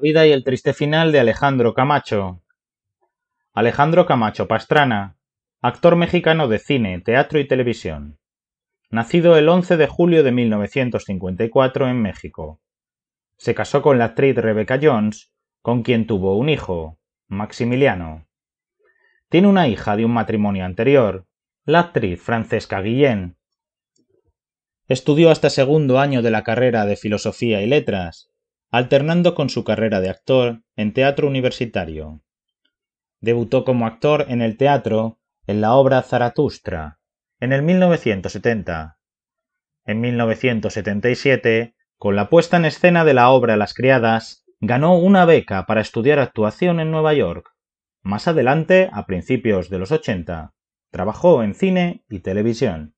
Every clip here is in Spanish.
vida y el triste final de Alejandro Camacho. Alejandro Camacho Pastrana, actor mexicano de cine, teatro y televisión. Nacido el 11 de julio de 1954 en México. Se casó con la actriz Rebecca Jones, con quien tuvo un hijo, Maximiliano. Tiene una hija de un matrimonio anterior, la actriz Francesca Guillén. Estudió hasta segundo año de la carrera de Filosofía y Letras, alternando con su carrera de actor en teatro universitario. Debutó como actor en el teatro en la obra Zaratustra en el 1970. En 1977, con la puesta en escena de la obra Las Criadas, ganó una beca para estudiar actuación en Nueva York. Más adelante, a principios de los 80, trabajó en cine y televisión.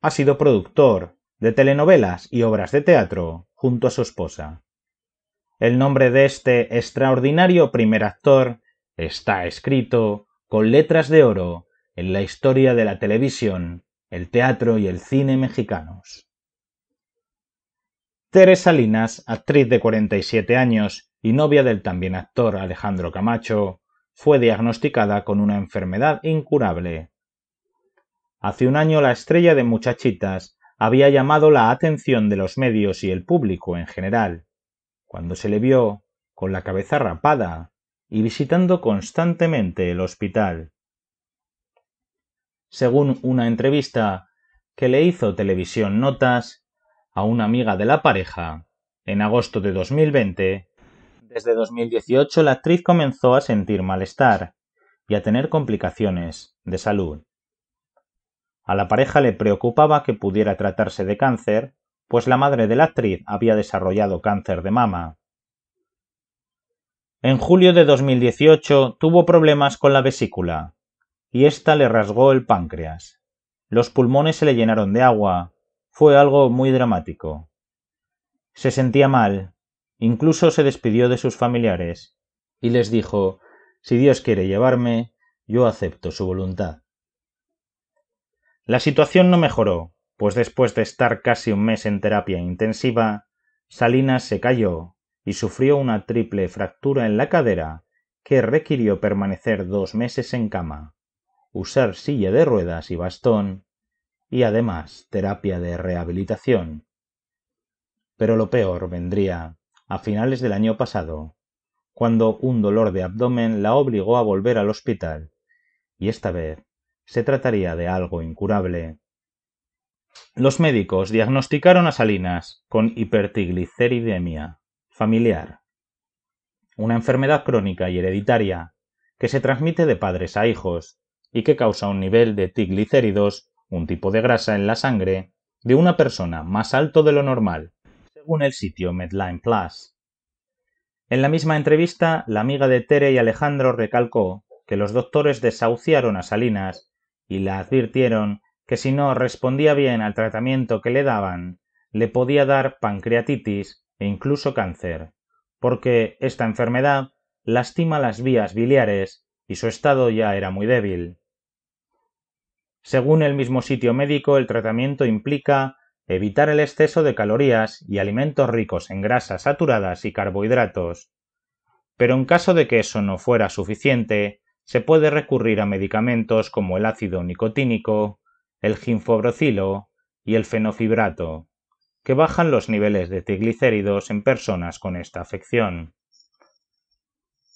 Ha sido productor de telenovelas y obras de teatro, junto a su esposa. El nombre de este extraordinario primer actor está escrito con letras de oro en la historia de la televisión, el teatro y el cine mexicanos. Teresa Linas, actriz de 47 años y novia del también actor Alejandro Camacho, fue diagnosticada con una enfermedad incurable. Hace un año la estrella de Muchachitas había llamado la atención de los medios y el público en general, cuando se le vio con la cabeza rapada y visitando constantemente el hospital. Según una entrevista que le hizo Televisión Notas a una amiga de la pareja, en agosto de 2020, desde 2018 la actriz comenzó a sentir malestar y a tener complicaciones de salud. A la pareja le preocupaba que pudiera tratarse de cáncer, pues la madre de la actriz había desarrollado cáncer de mama. En julio de 2018 tuvo problemas con la vesícula, y ésta le rasgó el páncreas. Los pulmones se le llenaron de agua. Fue algo muy dramático. Se sentía mal, incluso se despidió de sus familiares, y les dijo Si Dios quiere llevarme, yo acepto su voluntad. La situación no mejoró, pues después de estar casi un mes en terapia intensiva, Salinas se cayó y sufrió una triple fractura en la cadera que requirió permanecer dos meses en cama, usar silla de ruedas y bastón, y además terapia de rehabilitación. Pero lo peor vendría a finales del año pasado, cuando un dolor de abdomen la obligó a volver al hospital, y esta vez se trataría de algo incurable. Los médicos diagnosticaron a Salinas con hipertigliceridemia familiar, una enfermedad crónica y hereditaria que se transmite de padres a hijos y que causa un nivel de tiglicéridos, un tipo de grasa en la sangre, de una persona más alto de lo normal, según el sitio Medline Plus. En la misma entrevista, la amiga de Tere y Alejandro recalcó que los doctores desahuciaron a Salinas y la advirtieron que si no respondía bien al tratamiento que le daban, le podía dar pancreatitis e incluso cáncer, porque esta enfermedad lastima las vías biliares y su estado ya era muy débil. Según el mismo sitio médico, el tratamiento implica evitar el exceso de calorías y alimentos ricos en grasas saturadas y carbohidratos. Pero en caso de que eso no fuera suficiente, se puede recurrir a medicamentos como el ácido nicotínico, el ginfobrocilo y el fenofibrato, que bajan los niveles de triglicéridos en personas con esta afección.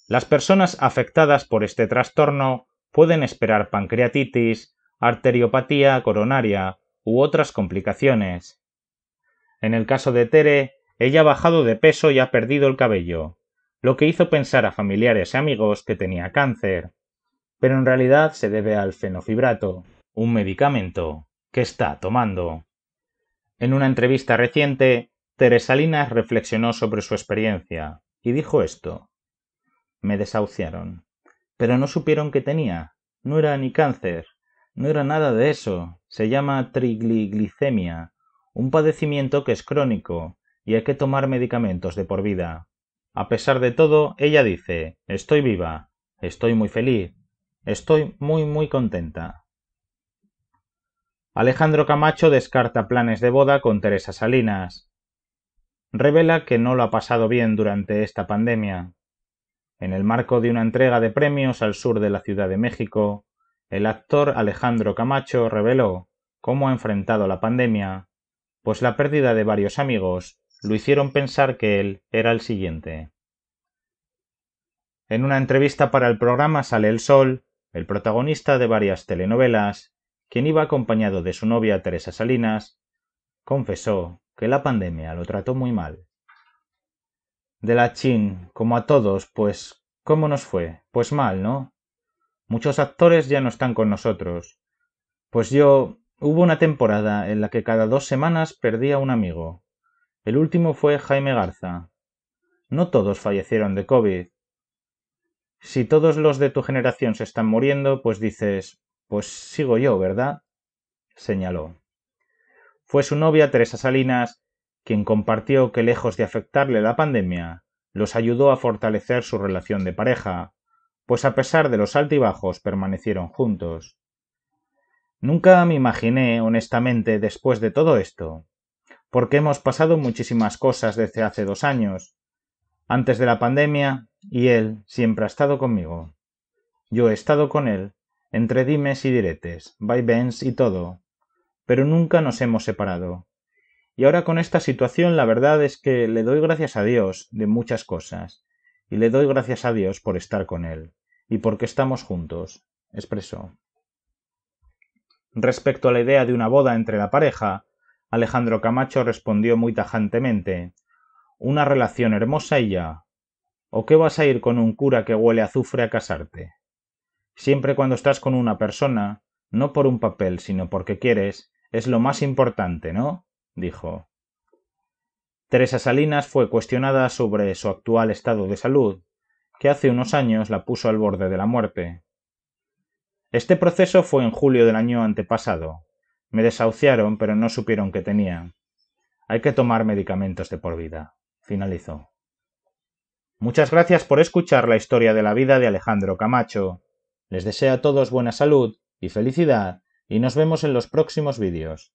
Las personas afectadas por este trastorno pueden esperar pancreatitis, arteriopatía coronaria u otras complicaciones. En el caso de Tere, ella ha bajado de peso y ha perdido el cabello, lo que hizo pensar a familiares y amigos que tenía cáncer pero en realidad se debe al fenofibrato, un medicamento que está tomando. En una entrevista reciente, Teresalinas reflexionó sobre su experiencia y dijo esto. Me desahuciaron, pero no supieron que tenía. No era ni cáncer, no era nada de eso. Se llama trigliglicemia, un padecimiento que es crónico y hay que tomar medicamentos de por vida. A pesar de todo, ella dice, estoy viva, estoy muy feliz, Estoy muy muy contenta. Alejandro Camacho descarta planes de boda con Teresa Salinas. Revela que no lo ha pasado bien durante esta pandemia. En el marco de una entrega de premios al sur de la Ciudad de México, el actor Alejandro Camacho reveló cómo ha enfrentado la pandemia, pues la pérdida de varios amigos lo hicieron pensar que él era el siguiente. En una entrevista para el programa Sale el Sol, el protagonista de varias telenovelas, quien iba acompañado de su novia Teresa Salinas, confesó que la pandemia lo trató muy mal. De la chin, como a todos, pues, ¿cómo nos fue? Pues mal, ¿no? Muchos actores ya no están con nosotros. Pues yo, hubo una temporada en la que cada dos semanas perdía un amigo. El último fue Jaime Garza. No todos fallecieron de COVID, si todos los de tu generación se están muriendo, pues dices, pues sigo yo, ¿verdad? señaló. Fue su novia Teresa Salinas quien compartió que lejos de afectarle la pandemia, los ayudó a fortalecer su relación de pareja, pues a pesar de los altibajos permanecieron juntos. Nunca me imaginé, honestamente, después de todo esto, porque hemos pasado muchísimas cosas desde hace dos años. Antes de la pandemia y él siempre ha estado conmigo. Yo he estado con él, entre dimes y diretes, vaivéns y todo, pero nunca nos hemos separado. Y ahora con esta situación la verdad es que le doy gracias a Dios de muchas cosas, y le doy gracias a Dios por estar con él, y porque estamos juntos, expresó. Respecto a la idea de una boda entre la pareja, Alejandro Camacho respondió muy tajantemente Una relación hermosa y ya, ¿O qué vas a ir con un cura que huele a azufre a casarte? Siempre cuando estás con una persona, no por un papel, sino porque quieres, es lo más importante, ¿no? dijo. Teresa Salinas fue cuestionada sobre su actual estado de salud, que hace unos años la puso al borde de la muerte. Este proceso fue en julio del año antepasado. Me desahuciaron, pero no supieron que tenía. Hay que tomar medicamentos de por vida. Finalizó. Muchas gracias por escuchar la historia de la vida de Alejandro Camacho. Les deseo a todos buena salud y felicidad y nos vemos en los próximos vídeos.